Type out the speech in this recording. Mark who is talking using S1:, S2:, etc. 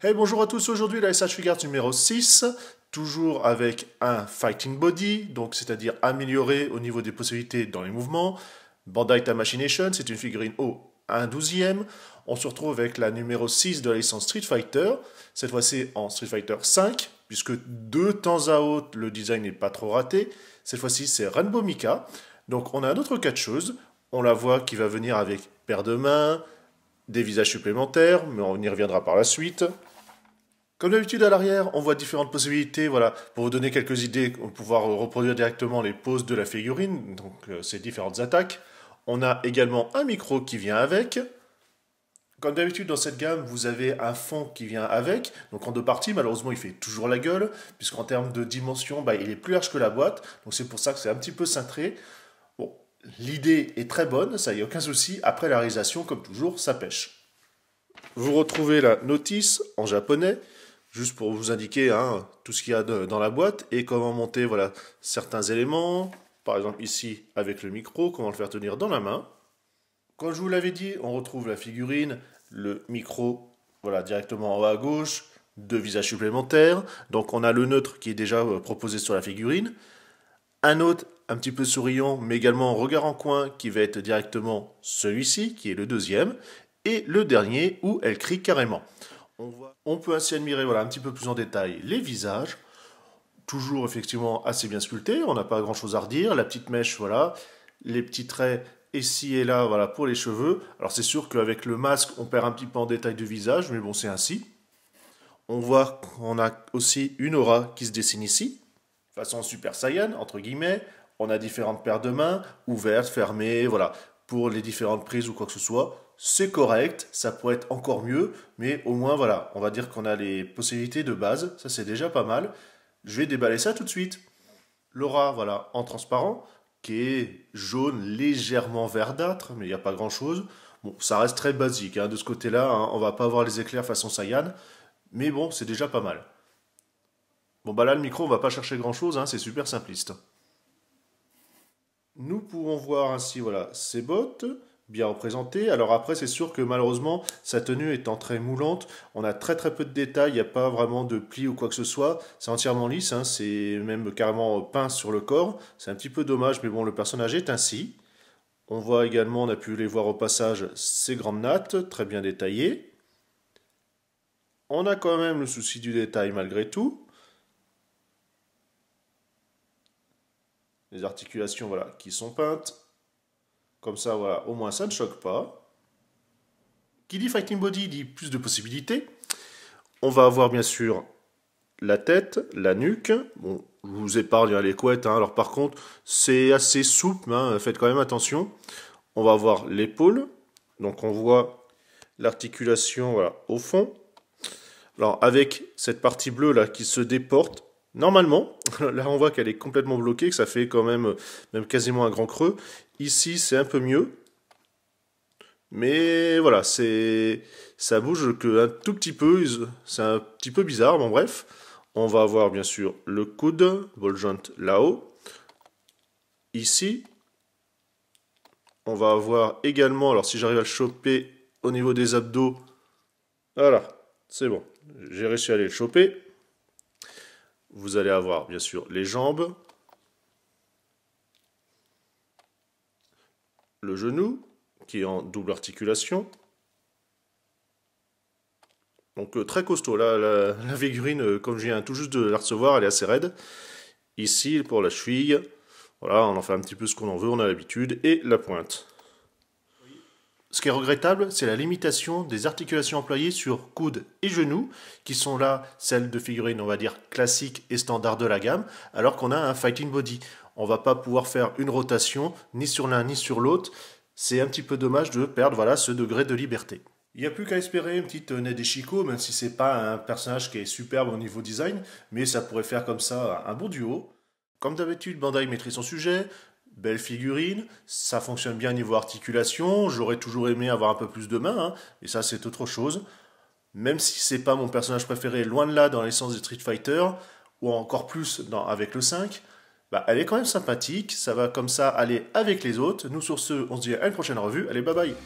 S1: Hey, bonjour à tous. Aujourd'hui, la SH Figuarts numéro 6, toujours avec un fighting body, donc c'est-à-dire amélioré au niveau des possibilités dans les mouvements. Bandai Machination, c'est une figurine au 1 12e On se retrouve avec la numéro 6 de la licence Street Fighter, cette fois-ci en Street Fighter 5, puisque de temps à autre, le design n'est pas trop raté. Cette fois-ci, c'est Rainbow Mika. Donc, on a un autre cas de choses. On la voit qui va venir avec paire de mains, des visages supplémentaires, mais on y reviendra par la suite. Comme d'habitude, à l'arrière, on voit différentes possibilités, voilà, pour vous donner quelques idées, pour pouvoir reproduire directement les poses de la figurine, donc euh, ces différentes attaques. On a également un micro qui vient avec. Comme d'habitude, dans cette gamme, vous avez un fond qui vient avec. Donc en deux parties, malheureusement, il fait toujours la gueule, puisqu'en termes de dimension, bah, il est plus large que la boîte. Donc c'est pour ça que c'est un petit peu cintré. Bon, l'idée est très bonne, ça y a aucun souci. Après la réalisation, comme toujours, ça pêche. Vous retrouvez la notice en japonais juste pour vous indiquer hein, tout ce qu'il y a dans la boîte et comment monter certains éléments. Par exemple ici avec le micro, comment le faire tenir dans la main. Comme je vous l'avais dit, on retrouve la figurine, le micro voilà, directement en haut à gauche, deux visages supplémentaires. Donc on a le neutre qui est déjà euh, proposé sur la figurine. Un autre un petit peu souriant, mais également regard en coin, qui va être directement celui-ci, qui est le deuxième. Et le dernier où elle crie carrément. On, peut ainsi admirer voilà, un petit peu plus en détail les visages, toujours effectivement assez bien sculptés, on n'a pas grand-chose à redire, la petite mèche, voilà, les petits traits ici et là voilà, pour les cheveux. Alors c'est sûr qu'avec le masque, on perd un petit peu en détail de visage, mais bon, c'est ainsi. On voit qu'on a aussi une aura qui se dessine ici, façon Super Saiyan, entre guillemets. On a différentes paires de mains, ouvertes, fermées, voilà, pour les différentes prises ou quoi que ce soit c'est correct, ça pourrait être encore mieux, mais au moins voilà, on va dire qu'on a les possibilités de base, ça c'est déjà pas mal. Je vais déballer ça tout de suite. L'aura, voilà, en transparent, qui est jaune légèrement verdâtre, mais il n'y a pas grand chose. Bon, ça reste très basique, hein, de ce côté-là, on hein, on va pas avoir les éclairs façon Saiyan, mais bon, c'est déjà pas mal. Bon bah là, le micro, on va pas chercher grand chose, hein, c'est super simpliste. Nous pouvons voir ainsi, voilà, ses bottes, bien représenté. Alors après, c'est sûr que malheureusement, sa tenue étant très moulante, on a très très peu de détails, il n'y a pas vraiment de plis ou quoi que ce soit. C'est entièrement lisse, hein. c'est même carrément peint sur le corps. C'est un petit peu dommage, mais bon, le personnage est ainsi. On voit également, on a pu les voir au passage, ses grandes nattes, très bien détaillées. On a quand même le souci du détail malgré tout. Les articulations, voilà, qui sont peintes. Comme ça, voilà, au moins ça ne choque pas. Qui dit fighting body dit plus de possibilités. On va avoir bien sûr la tête, la nuque. Bon, je vous épargne les couettes. Hein. Alors par contre, c'est assez souple. Hein. Faites quand même attention. On va avoir l'épaule. Donc on voit l'articulation au fond. Alors avec cette partie bleue là qui se déporte, Normalement, là on voit qu'elle est complètement bloquée, que ça fait quand même, euh, même quasiment un grand creux. Ici c'est un peu mieux. Mais voilà, c'est ça bouge que un tout petit peu, c'est un petit peu bizarre, bon bref. On va avoir bien sûr le coude, ball joint là-haut. Ici, on va avoir également, alors si j'arrive à le choper au niveau des abdos, voilà, c'est bon, j'ai réussi à aller le choper vous allez avoir bien sûr les jambes, le genou qui est en double articulation. Donc euh, très costaud. Là, la, la, figurine, euh, comme je viens tout juste de la recevoir, elle est assez raide. Ici, pour la cheville, voilà, on en fait un petit peu ce qu'on en veut, on a l'habitude. Et la pointe. Ce qui est regrettable, c'est la limitation des articulations employées sur coude et genou, qui sont là celles de figurines, on va dire, classiques et standards de la gamme, alors qu'on a un fighting body. On va pas pouvoir faire une rotation, ni sur l'un ni sur l'autre. C'est un petit peu dommage de perdre voilà, ce degré de liberté. Il n'y a plus qu'à espérer une petite euh, Ned Chico, même si c'est pas un personnage qui est superbe au niveau design, mais ça pourrait faire comme ça un bon duo. Comme d'habitude, Bandai maîtrise son sujet, belle figurine, ça fonctionne bien niveau articulation, j'aurais toujours aimé avoir un peu plus de mains, hein, et ça c'est autre chose. Même si c'est pas mon personnage préféré, loin de là dans l'essence des Street Fighter, ou encore plus dans, avec le 5, bah, elle est quand même sympathique, ça va comme ça aller avec les autres. Nous sur ce, on se dit à une prochaine revue, allez bye bye